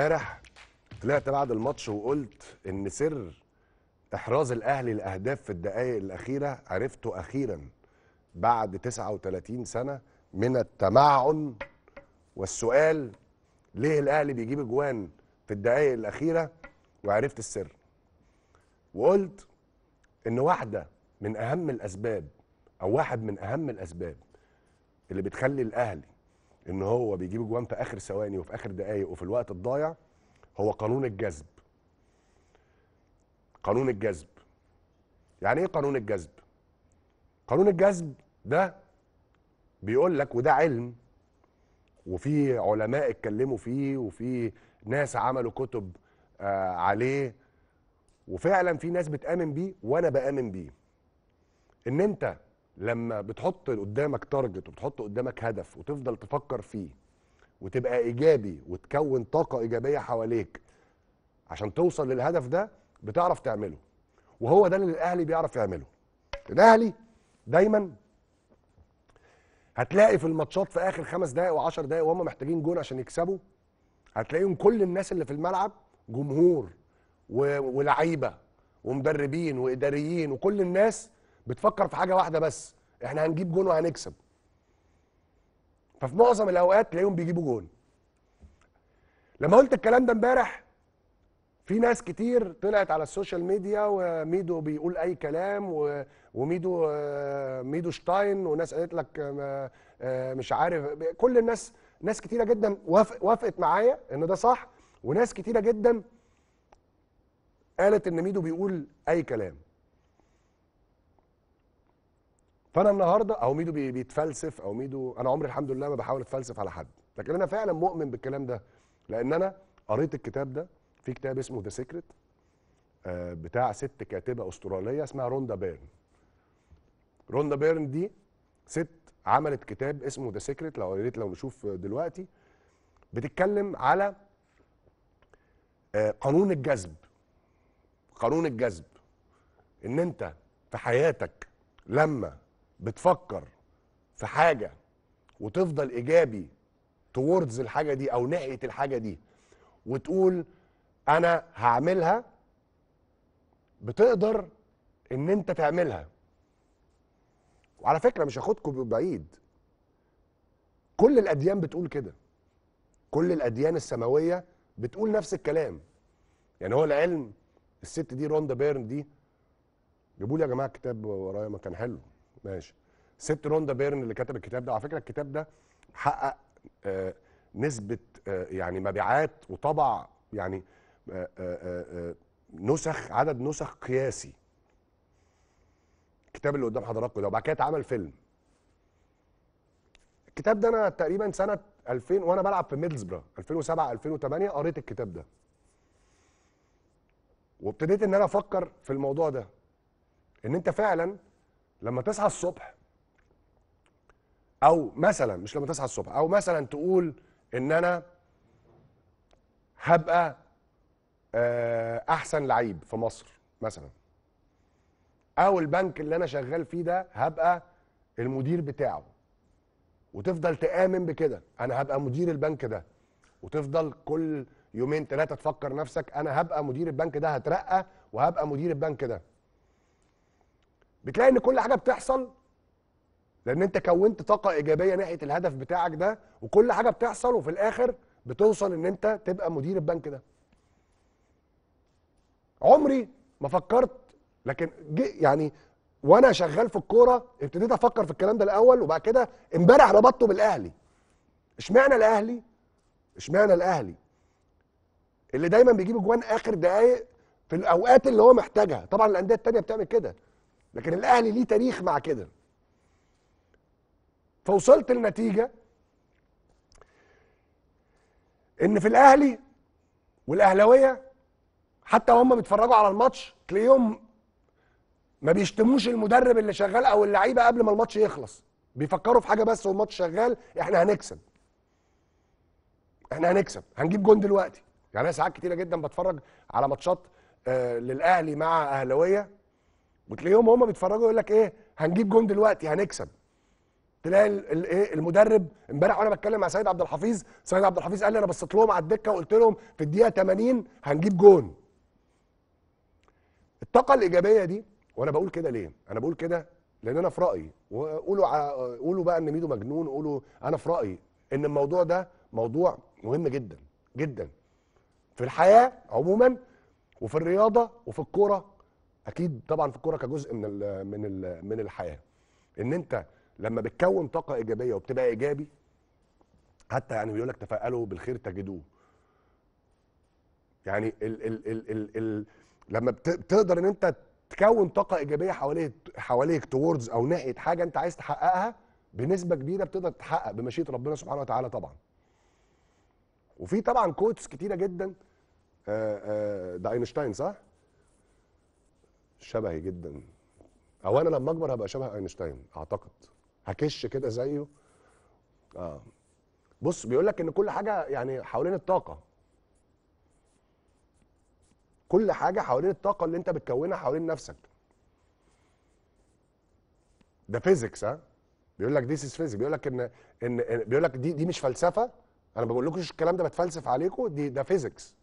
امبارح طلعت بعد الماتش وقلت ان سر احراز الاهلي الاهداف في الدقائق الاخيره عرفته اخيرا بعد 39 سنه من التمعن والسؤال ليه الاهلي بيجيب اجوان في الدقائق الاخيره وعرفت السر وقلت ان واحده من اهم الاسباب او واحد من اهم الاسباب اللي بتخلي الاهلي ان هو بيجيب اجوان في اخر ثواني وفي اخر دقائق وفي الوقت الضايع هو قانون الجذب قانون الجذب يعني ايه قانون الجذب قانون الجذب ده بيقول لك وده علم وفي علماء اتكلموا فيه وفي ناس عملوا كتب آه عليه وفعلا في ناس بتامن بيه وانا بامن بيه ان انت لما بتحط قدامك تارجت وبتحط قدامك هدف وتفضل تفكر فيه وتبقى ايجابي وتكون طاقه ايجابيه حواليك عشان توصل للهدف ده بتعرف تعمله وهو ده اللي الاهلي بيعرف يعمله الاهلي دايما هتلاقي في الماتشات في اخر خمس دقائق و10 دقائق وهم محتاجين جون عشان يكسبوا هتلاقيهم كل الناس اللي في الملعب جمهور ولعيبه ومدربين واداريين وكل الناس بتفكر في حاجه واحده بس احنا هنجيب جون وهنكسب ففي معظم الاوقات تلاقيهم بيجيبوا جون لما قلت الكلام ده امبارح في ناس كتير طلعت على السوشيال ميديا وميدو بيقول اي كلام وميدو آه، ميدو شتاين وناس قالت لك آه، آه، مش عارف كل الناس ناس كتيره جدا وافقت معايا ان ده صح وناس كتيره جدا قالت ان ميدو بيقول اي كلام فانا النهارده او ميدو بيتفلسف او ميدو انا عمري الحمد لله ما بحاول اتفلسف على حد لكن انا فعلا مؤمن بالكلام ده لان انا قريت الكتاب ده في كتاب اسمه ذا آه، سيكريت بتاع ست كاتبه استراليه اسمها روندا بيرن روندا بيرن دي ست عملت كتاب اسمه ذا سيكريت لو قريت لو نشوف دلوقتي بتتكلم على آه، قانون الجذب قانون الجذب ان انت في حياتك لما بتفكر في حاجه وتفضل ايجابي توردز الحاجه دي او ناحيه الحاجه دي وتقول انا هعملها بتقدر ان انت تعملها وعلى فكره مش هاخدكم بعيد كل الاديان بتقول كده كل الاديان السماويه بتقول نفس الكلام يعني هو العلم الست دي روندا بيرن دي جيبوا لي يا جماعه كتاب ورايا ما كان حلو ماشي سبت روندا بيرن اللي كتب الكتاب ده على فكره الكتاب ده حقق آه نسبه آه يعني مبيعات وطبع يعني آه،, آه،, آه،, آه نسخ عدد نسخ قياسي الكتاب اللي قدام حضراتكم ده وبعد كده اتعمل فيلم الكتاب ده انا تقريبا سنه 2000 وانا بلعب في ميدلزبرا 2007 2008 قريت الكتاب ده وابتديت ان انا افكر في الموضوع ده ان انت فعلا لما تصحى الصبح او مثلا مش لما تصحى الصبح او مثلا تقول ان انا هبقى آه، احسن لعيب في مصر مثلا او البنك اللي انا شغال فيه ده هبقى المدير بتاعه وتفضل تامن بكده انا هبقى مدير البنك ده وتفضل كل يومين ثلاثه تفكر نفسك انا هبقى مدير البنك ده هترقى وهبقى مدير البنك ده بتلاقي ان كل حاجه بتحصل لان انت كونت طاقه ايجابيه ناحيه الهدف بتاعك ده وكل حاجه بتحصل وفي الاخر بتوصل ان انت تبقى مدير البنك ده عمري ما فكرت لكن يعني وانا شغال في الكوره ابتديت افكر في الكلام ده الاول وبعد كده امبارح ربطته بالاهلي اشمعنى الاهلي اشمعنى الاهلي اللي دايما بيجيب اجوان اخر دقايق في الاوقات اللي هو محتاجها طبعا الانديه التانيه بتعمل كده لكن الاهلي ليه تاريخ مع كده فوصلت لنتيجه ان في الاهلي والاهلاويه حتى وهم بيتفرجوا على الماتش تلاقيهم ما بيشتموش المدرب اللي شغال او اللعيبه قبل ما الماتش يخلص بيفكروا في حاجه بس والماتش شغال احنا هنكسب احنا هنكسب هنجيب جون دلوقتي يعني انا ساعات كتيره جدا بتفرج على ماتشات آه للاهلي مع اهلاويه وتلاقيهم هما بيتفرجوا يقول لك ايه هنجيب جون دلوقتي هنكسب تلاقي الايه المدرب امبارح وانا بتكلم مع سيد عبد الحفيظ سيد عبد الحفيظ قال لي انا بصيت لهم على الدكه وقلت لهم في الدقيقه 80 هنجيب جون الطاقه الايجابيه دي وانا بقول كده ليه انا بقول كده لان انا في رايي وقولوا قولوا بقى ان ميدو مجنون قولوا انا في رايي ان الموضوع ده موضوع مهم جدا جدا في الحياه عموما وفي الرياضه وفي الكوره اكيد طبعا في الكوره كجزء من الـ من الـ من الحياه ان انت لما بتكون طاقه ايجابيه وبتبقى ايجابي حتى يعني بيقول لك تفائلوا بالخير تجدوه يعني الـ الـ الـ الـ الـ لما بتقدر ان انت تكون طاقه ايجابيه حواليك حواليك توردز او ناحيه حاجه انت عايز تحققها بنسبه كبيره بتقدر تتحقق بمشيئه ربنا سبحانه وتعالى طبعا وفي طبعا كوتس كتيره جدا ده آه، آه، اينشتاين صح شبهي جدا او انا لما اكبر هبقى شبه اينشتاين اعتقد هكش كده زيه اه بص بيقول لك ان كل حاجه يعني حوالين الطاقه كل حاجه حوالين الطاقه اللي انت بتكونها حوالين نفسك ده فيزيكس ها بيقول لك ذيس از فيزيكس بيقول لك ان ان بيقول لك دي دي مش فلسفه انا ما بقولكش الكلام ده بتفلسف عليكم دي ده فيزيكس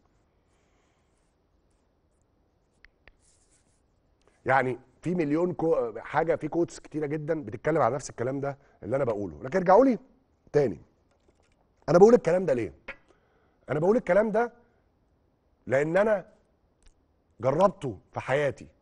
يعني في مليون كو حاجه في كوتس كتيره جدا بتتكلم على نفس الكلام ده اللي انا بقوله لكن ارجعوا لي تاني انا بقول الكلام ده ليه انا بقول الكلام ده لان انا جربته في حياتي